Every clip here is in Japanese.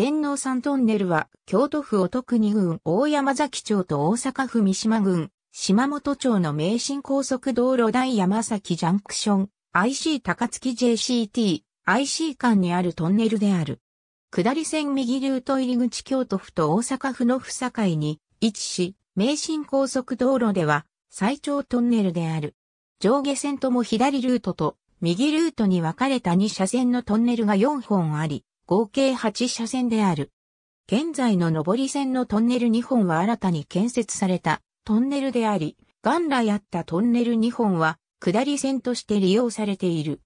天皇山トンネルは、京都府乙国郡大山崎町と大阪府三島郡、島本町の名神高速道路大山崎ジャンクション、IC 高槻 JCT、IC 間にあるトンネルである。下り線右ルート入り口京都府と大阪府の府境に位置し、名神高速道路では最長トンネルである。上下線とも左ルートと右ルートに分かれた2車線のトンネルが4本あり、合計8車線である。現在の上り線のトンネル2本は新たに建設されたトンネルであり、元来あったトンネル2本は下り線として利用されている。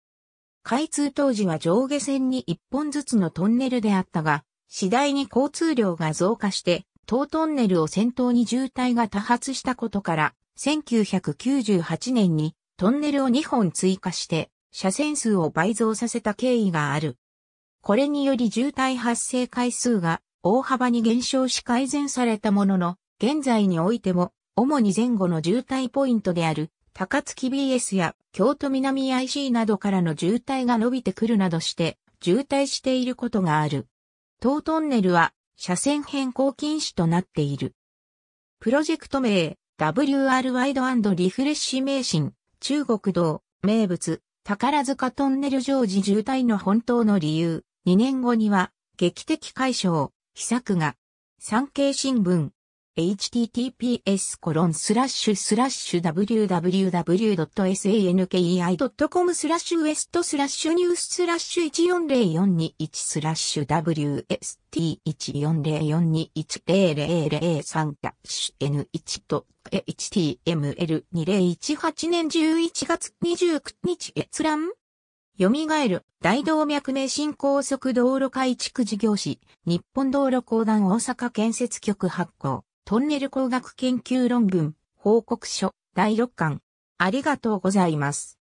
開通当時は上下線に1本ずつのトンネルであったが、次第に交通量が増加して、当トンネルを先頭に渋滞が多発したことから、1998年にトンネルを2本追加して、車線数を倍増させた経緯がある。これにより渋滞発生回数が大幅に減少し改善されたものの、現在においても、主に前後の渋滞ポイントである、高槻 BS や京都南 IC などからの渋滞が伸びてくるなどして、渋滞していることがある。東トンネルは、車線変更禁止となっている。プロジェクト名、WR ワイドリフレッシュ名神、中国道、名物、宝塚トンネル常時渋滞の本当の理由。2年後には、劇的解消、秘策が、産経新聞、https コロンスラッシュスラッシュ www.sankei.com スラッシュウエストスラッシュニューススラッシュ140421スラッシュ WST1404210003 N1.html2018 年11月29日閲覧蘇る大動脈名神高速道路改築事業士、日本道路公団大阪建設局発行、トンネル工学研究論文、報告書、第6巻。ありがとうございます。